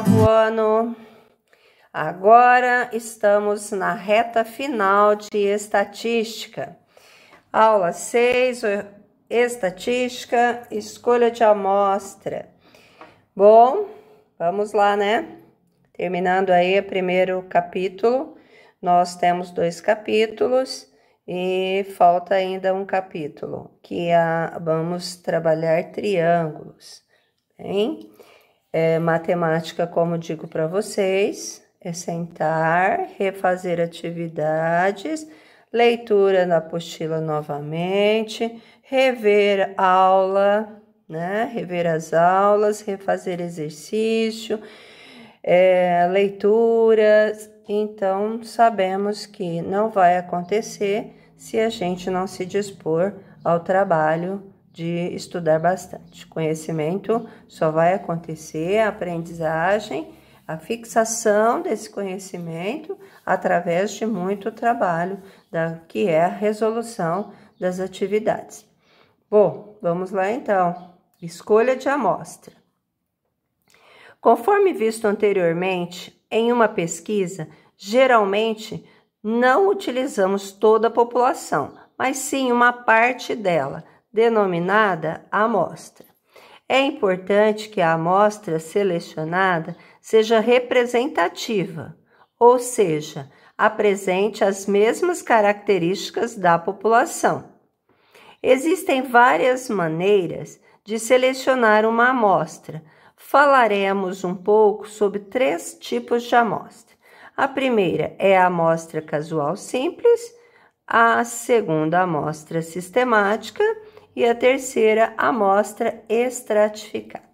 oitavo ano. Agora estamos na reta final de estatística. Aula 6, estatística, escolha de amostra. Bom, vamos lá, né? Terminando aí o primeiro capítulo, nós temos dois capítulos e falta ainda um capítulo que a, é, vamos trabalhar triângulos, bem? É, matemática, como digo para vocês, é sentar, refazer atividades, leitura na apostila novamente, rever aula, né? Rever as aulas, refazer exercício, é, leituras. Então, sabemos que não vai acontecer se a gente não se dispor ao trabalho de estudar bastante. Conhecimento só vai acontecer, a aprendizagem, a fixação desse conhecimento através de muito trabalho, da, que é a resolução das atividades. Bom, vamos lá então. Escolha de amostra. Conforme visto anteriormente, em uma pesquisa, geralmente não utilizamos toda a população, mas sim uma parte dela denominada amostra. É importante que a amostra selecionada seja representativa, ou seja, apresente as mesmas características da população. Existem várias maneiras de selecionar uma amostra. Falaremos um pouco sobre três tipos de amostra. A primeira é a amostra casual simples, a segunda amostra sistemática e a terceira amostra estratificada.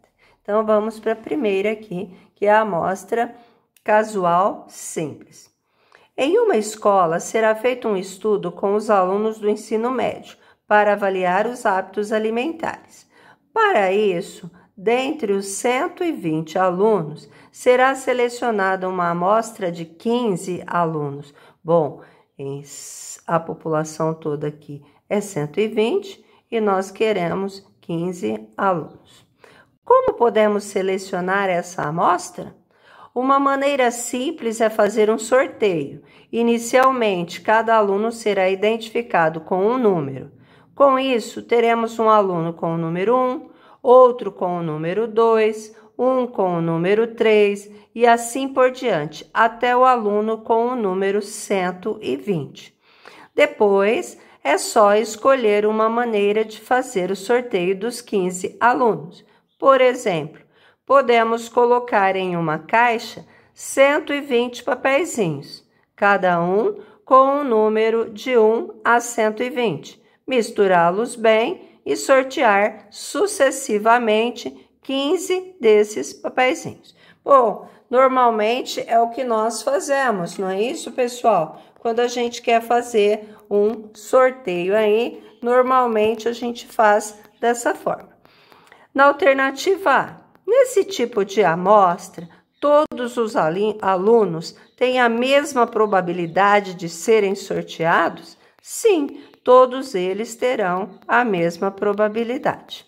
Então, vamos para a primeira aqui, que é a amostra casual simples. Em uma escola, será feito um estudo com os alunos do ensino médio para avaliar os hábitos alimentares. Para isso, dentre os 120 alunos, será selecionada uma amostra de 15 alunos. Bom, a população toda aqui é 120, e nós queremos 15 alunos. Como podemos selecionar essa amostra? Uma maneira simples é fazer um sorteio. Inicialmente, cada aluno será identificado com um número. Com isso, teremos um aluno com o número 1, outro com o número 2, um com o número 3 e assim por diante, até o aluno com o número 120. Depois, é só escolher uma maneira de fazer o sorteio dos 15 alunos. Por exemplo, podemos colocar em uma caixa 120 papeizinhos, cada um com um número de 1 a 120, misturá-los bem e sortear sucessivamente 15 desses papeizinhos. Bom, normalmente é o que nós fazemos, não é isso, pessoal? Quando a gente quer fazer um sorteio aí. Normalmente a gente faz dessa forma. Na alternativa A, nesse tipo de amostra, todos os alunos têm a mesma probabilidade de serem sorteados? Sim, todos eles terão a mesma probabilidade.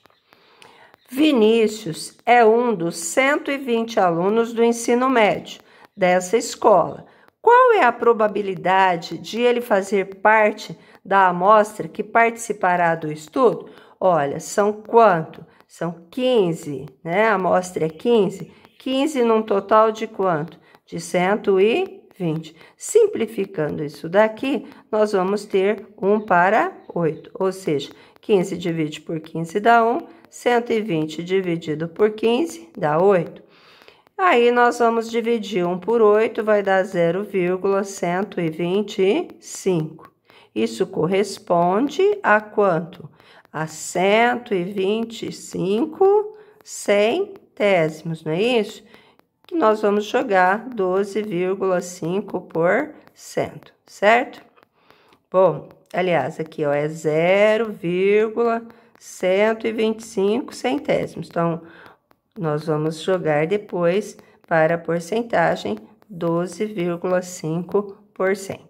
Vinícius é um dos 120 alunos do ensino médio dessa escola qual é a probabilidade de ele fazer parte da amostra que participará do estudo? Olha, são quanto? São 15, né? A amostra é 15. 15 num total de quanto? De 120. Simplificando isso daqui, nós vamos ter 1 para 8, ou seja, 15 dividido por 15 dá 1, 120 dividido por 15 dá 8. Aí, nós vamos dividir 1 por 8, vai dar 0,125. Isso corresponde a quanto? A 125 centésimos, não é isso? Que nós vamos jogar 12,5 por cento, certo? Bom, aliás, aqui ó, é 0,125 centésimos. Então, nós vamos jogar depois para a porcentagem 12,5%.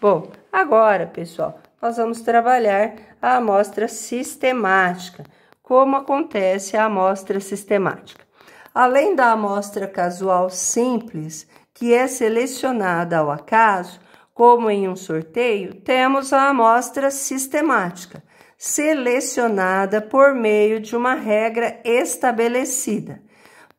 Bom, agora, pessoal, nós vamos trabalhar a amostra sistemática. Como acontece a amostra sistemática? Além da amostra casual simples, que é selecionada ao acaso, como em um sorteio, temos a amostra sistemática, selecionada por meio de uma regra estabelecida.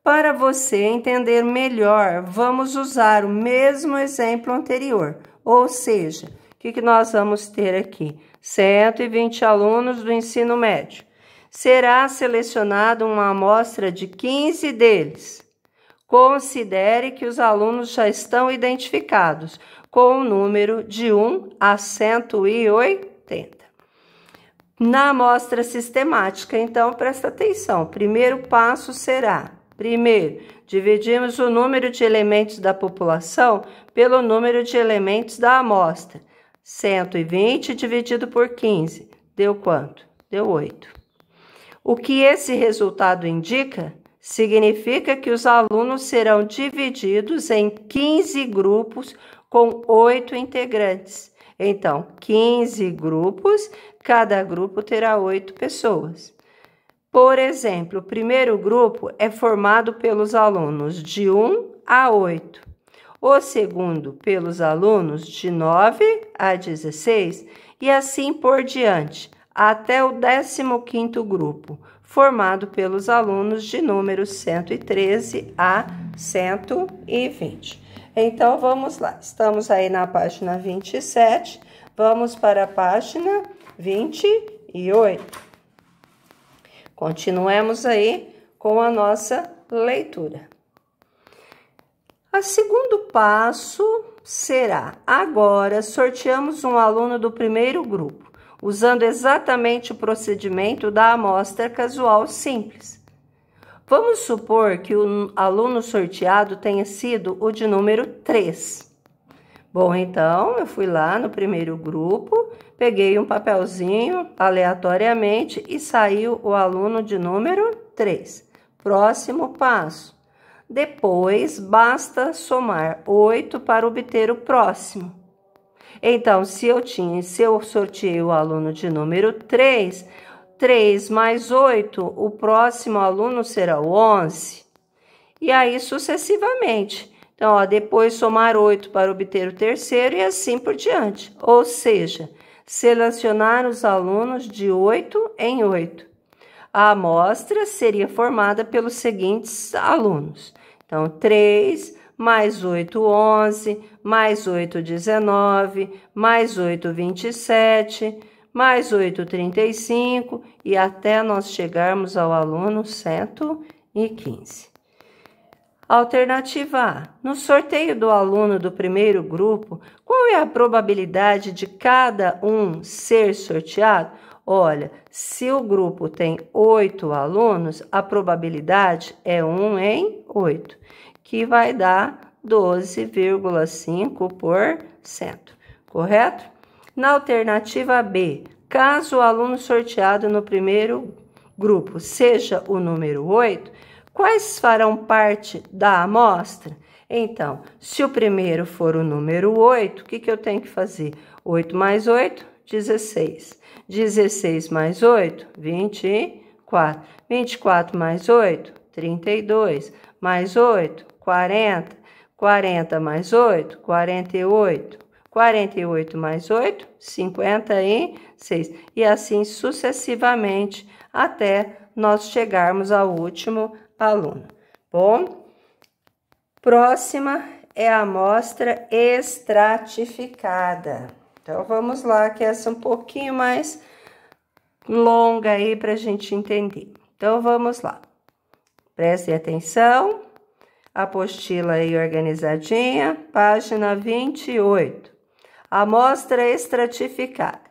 Para você entender melhor, vamos usar o mesmo exemplo anterior, ou seja, o que, nós vamos ter aqui? 120 alunos do ensino médio. Será selecionada uma amostra de 15 deles. Considere que os alunos já estão identificados com o número de 1 a 180 na amostra sistemática. Então, presta atenção. primeiro passo será: primeiro, dividimos o número de elementos da população pelo número de elementos da amostra. 120 dividido por 15 deu quanto? Deu 8. O que esse resultado indica? Significa que os alunos serão divididos em 15 grupos com 8 integrantes. Então, 15 grupos, cada grupo terá oito pessoas. Por exemplo, o primeiro grupo é formado pelos alunos de 1 a 8, o segundo pelos alunos de 9 a 16 e assim por diante, até o 15 grupo, formado pelos alunos de números 113 a 120. Então, vamos lá. Estamos aí na página 27. Vamos para a página 28. Continuemos aí com a nossa leitura. A segundo passo será: agora sorteamos um aluno do primeiro grupo, usando exatamente o procedimento da amostra casual simples. Vamos supor que o aluno sorteado tenha sido o de número 3. Bom, então eu fui lá no primeiro grupo, peguei um papelzinho aleatoriamente e saiu o aluno de número 3. Próximo passo. Depois basta somar 8 para obter o próximo. Então, se eu tinha, se eu sorteei o aluno de número 3, 3 mais 8, o próximo aluno será o 11. E aí sucessivamente. Então, ó, depois somar 8 para obter o terceiro e assim por diante. Ou seja, selecionar os alunos de 8 em 8. A amostra seria formada pelos seguintes alunos. Então, 3 mais 8, 11, mais 8, 19, mais 8, 27, mais 8,35 e até nós chegarmos ao aluno 115. Alternativa A. No sorteio do aluno do primeiro grupo, qual é a probabilidade de cada um ser sorteado? Olha, se o grupo tem oito alunos, a probabilidade é 1 em 8, que vai dar 12,5%, correto? Na alternativa B, caso o aluno sorteado no primeiro grupo seja o número 8, quais farão parte da amostra? Então, se o primeiro for o número 8, o que, que eu tenho que fazer? 8 mais 8, 16. 16 mais 8, 24. 24 mais 8, 32. Mais 8, 40. 40 mais 8, 48. 48 mais 8, 56. E assim sucessivamente até nós chegarmos ao último aluno. Bom, próxima é a amostra estratificada. Então, vamos lá, que essa é um pouquinho mais longa aí para a gente entender. Então, vamos lá. Prestem atenção. Apostila aí organizadinha, página 28 amostra estratificada.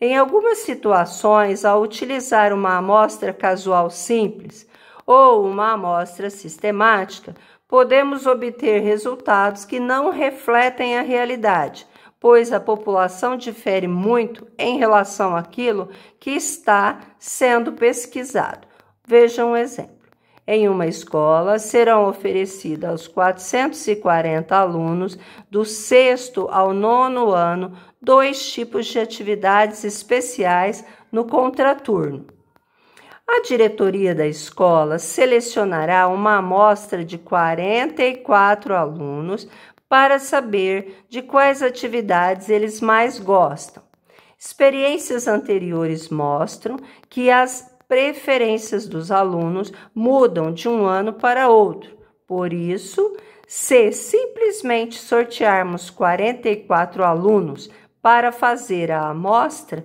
Em algumas situações, ao utilizar uma amostra casual simples ou uma amostra sistemática, podemos obter resultados que não refletem a realidade, pois a população difere muito em relação àquilo que está sendo pesquisado. Veja um exemplo em uma escola serão oferecidas aos 440 alunos do sexto ao nono ano dois tipos de atividades especiais no contraturno. A diretoria da escola selecionará uma amostra de 44 alunos para saber de quais atividades eles mais gostam. Experiências anteriores mostram que as preferências dos alunos mudam de um ano para outro. Por isso, se simplesmente sortearmos 44 alunos para fazer a amostra,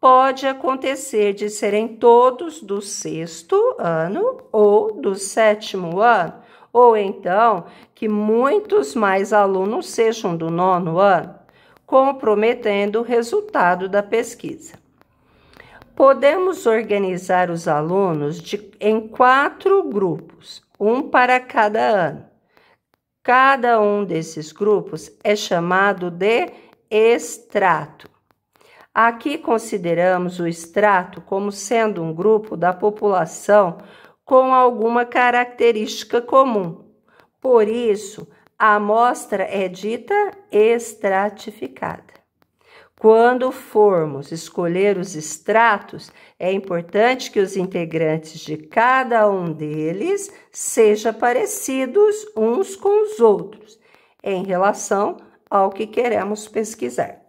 pode acontecer de serem todos do sexto ano ou do sétimo ano, ou então que muitos mais alunos sejam do nono ano, comprometendo o resultado da pesquisa. Podemos organizar os alunos de, em quatro grupos, um para cada ano. Cada um desses grupos é chamado de extrato. Aqui consideramos o extrato como sendo um grupo da população com alguma característica comum. Por isso, a amostra é dita estratificada. Quando formos escolher os extratos, é importante que os integrantes de cada um deles sejam parecidos uns com os outros em relação ao que queremos pesquisar.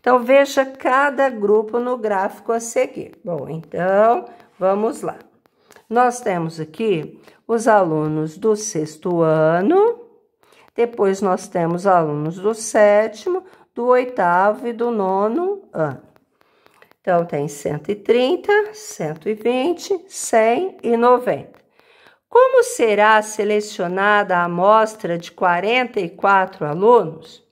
Então, veja cada grupo no gráfico a seguir. Bom, então, vamos lá. Nós temos aqui os alunos do sexto ano, depois nós temos alunos do sétimo, do oitavo e do nono ano. Então, tem 130, 120, 100 e 90. Como será selecionada a amostra de 44 alunos?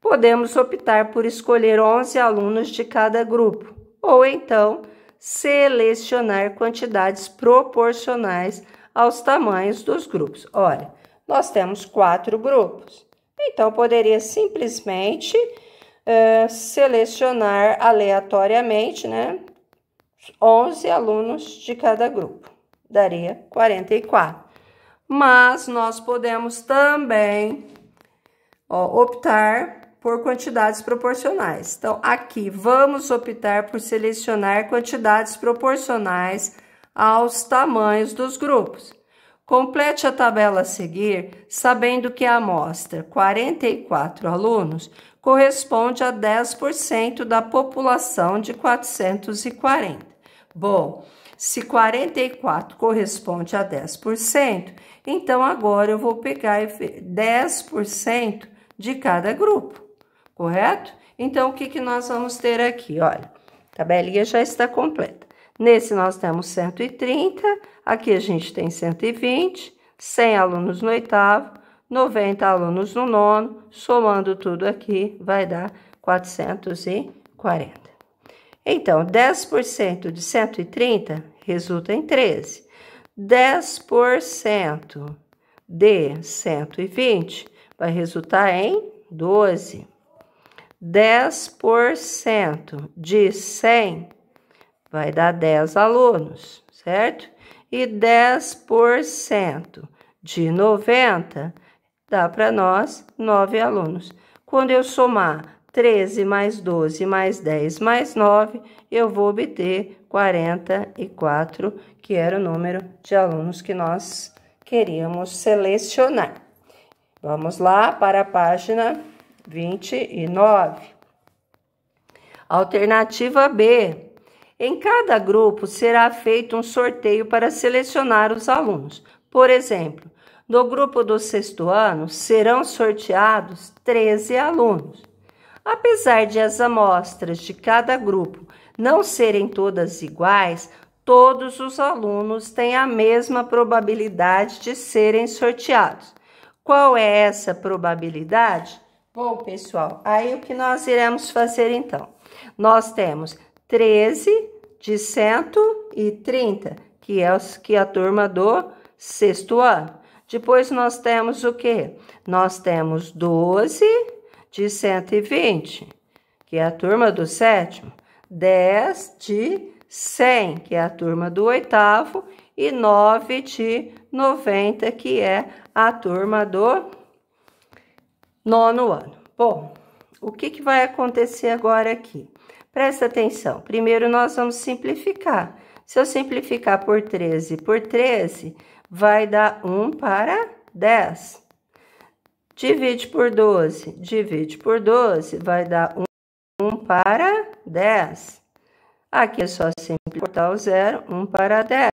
Podemos optar por escolher 11 alunos de cada grupo, ou então selecionar quantidades proporcionais aos tamanhos dos grupos. Olha, nós temos quatro grupos. Então, eu poderia simplesmente uh, selecionar aleatoriamente, né? 11 alunos de cada grupo, daria 44. Mas nós podemos também ó, optar por quantidades proporcionais. Então, aqui vamos optar por selecionar quantidades proporcionais aos tamanhos dos grupos. Complete a tabela a seguir, sabendo que a amostra 44 alunos corresponde a 10% da população de 440. Bom, se 44 corresponde a 10%, então agora eu vou pegar 10% de cada grupo, correto? Então, o que, que nós vamos ter aqui? Olha, a tabelinha já está completa. Nesse nós temos 130, aqui a gente tem 120, 100 alunos no oitavo, 90 alunos no nono, somando tudo aqui vai dar 440. Então, 10% de 130 resulta em 13. 10% de 120 vai resultar em 12. 10% de 100 vai dar 10 alunos, certo? E 10% de 90 dá para nós 9 alunos. Quando eu somar 13 mais 12 mais 10 mais 9, eu vou obter 44, que era o número de alunos que nós queríamos selecionar. Vamos lá para a página 29. Alternativa B, em cada grupo será feito um sorteio para selecionar os alunos. Por exemplo, no grupo do sexto ano serão sorteados 13 alunos. Apesar de as amostras de cada grupo não serem todas iguais, todos os alunos têm a mesma probabilidade de serem sorteados. Qual é essa probabilidade? Bom, pessoal, aí o que nós iremos fazer então? Nós temos 13 de 130, que é que a turma do sexto ano. Depois nós temos o quê? Nós temos 12 de 120, que é a turma do sétimo, 10 de 100, que é a turma do oitavo, e 9 de 90, que é a turma do nono ano. Bom, o que, que vai acontecer agora aqui? Presta atenção. Primeiro, nós vamos simplificar. Se eu simplificar por 13 por 13, vai dar 1 para 10. Divide por 12. Divide por 12, vai dar 1, para 10. Aqui é só simplificar o zero, 1 para 10.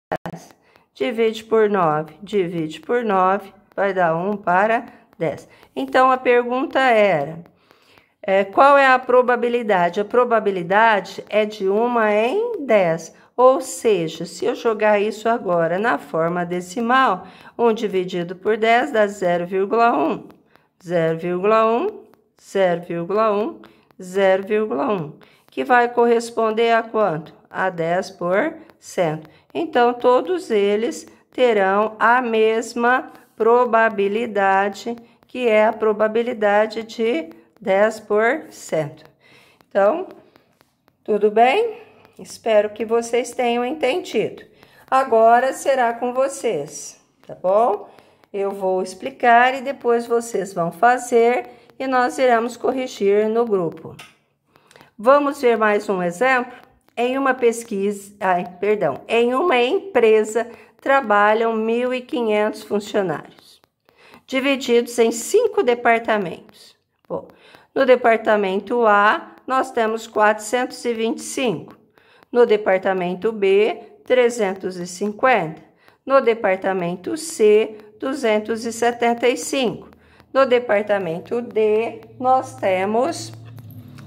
Divide por 9. Divide por 9, vai dar 1 para 10. Então, a pergunta era é, qual é a probabilidade? A probabilidade é de 1 em 10. Ou seja, se eu jogar isso agora na forma decimal, 1 dividido por 10 dá 0,1. 0,1, 0,1, 0,1, que vai corresponder a quanto? A 10%. Então, todos eles terão a mesma probabilidade, que é a probabilidade de 10%. Então, tudo bem? Espero que vocês tenham entendido. Agora será com vocês, tá bom? Eu vou explicar e depois vocês vão fazer e nós iremos corrigir no grupo. Vamos ver mais um exemplo? Em uma pesquisa, ai, perdão, em uma empresa trabalham 1.500 funcionários, divididos em cinco departamentos. Bom, no departamento A, nós temos 425. No departamento B, 350. No departamento C, 275. No departamento D, nós temos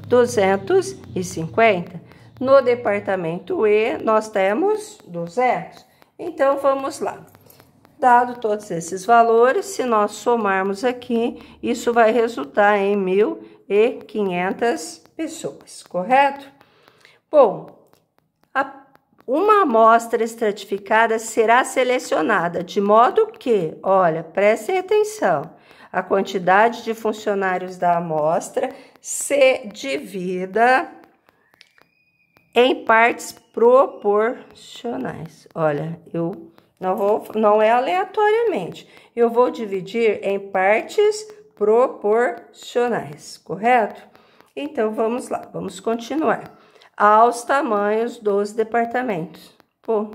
250. No departamento E, nós temos 200. Então, vamos lá. Dado todos esses valores, se nós somarmos aqui, isso vai resultar em 1.000 e 500 pessoas, correto? Bom, a, uma amostra estratificada será selecionada de modo que, olha, prestem atenção, a quantidade de funcionários da amostra se divida em partes proporcionais. Olha, eu não vou, não é aleatoriamente. Eu vou dividir em partes proporcionais, correto? Então, vamos lá, vamos continuar. Aos tamanhos dos departamentos. Bom,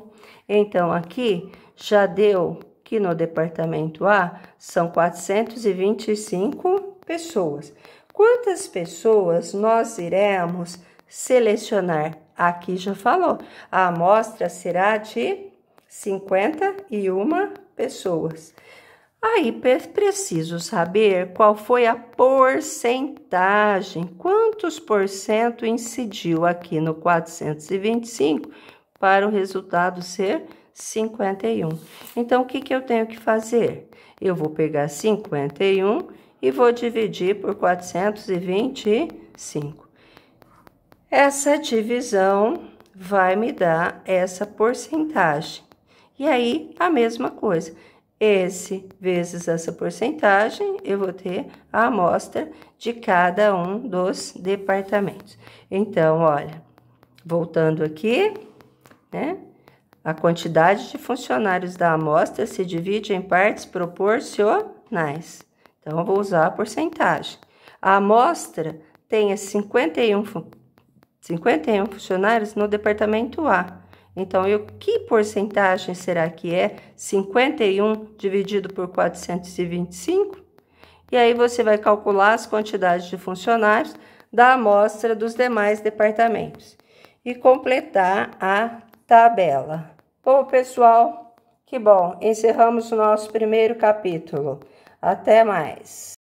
então, aqui já deu que no departamento A são 425 pessoas. Quantas pessoas nós iremos selecionar? Aqui já falou, a amostra será de 51 pessoas. Aí preciso saber qual foi a porcentagem, quantos por cento incidiu aqui no 425 para o resultado ser 51. Então, o que, que eu tenho que fazer? Eu vou pegar 51 e vou dividir por 425. Essa divisão vai me dar essa porcentagem. E aí, a mesma coisa esse vezes essa porcentagem, eu vou ter a amostra de cada um dos departamentos. Então, olha, voltando aqui, né? A quantidade de funcionários da amostra se divide em partes proporcionais. Então, eu vou usar a porcentagem. A amostra tenha 51, 51 funcionários no departamento A então, eu, que porcentagem será que é 51 dividido por 425? E aí, você vai calcular as quantidades de funcionários da amostra dos demais departamentos e completar a tabela. Bom, pessoal, que bom! Encerramos o nosso primeiro capítulo. Até mais!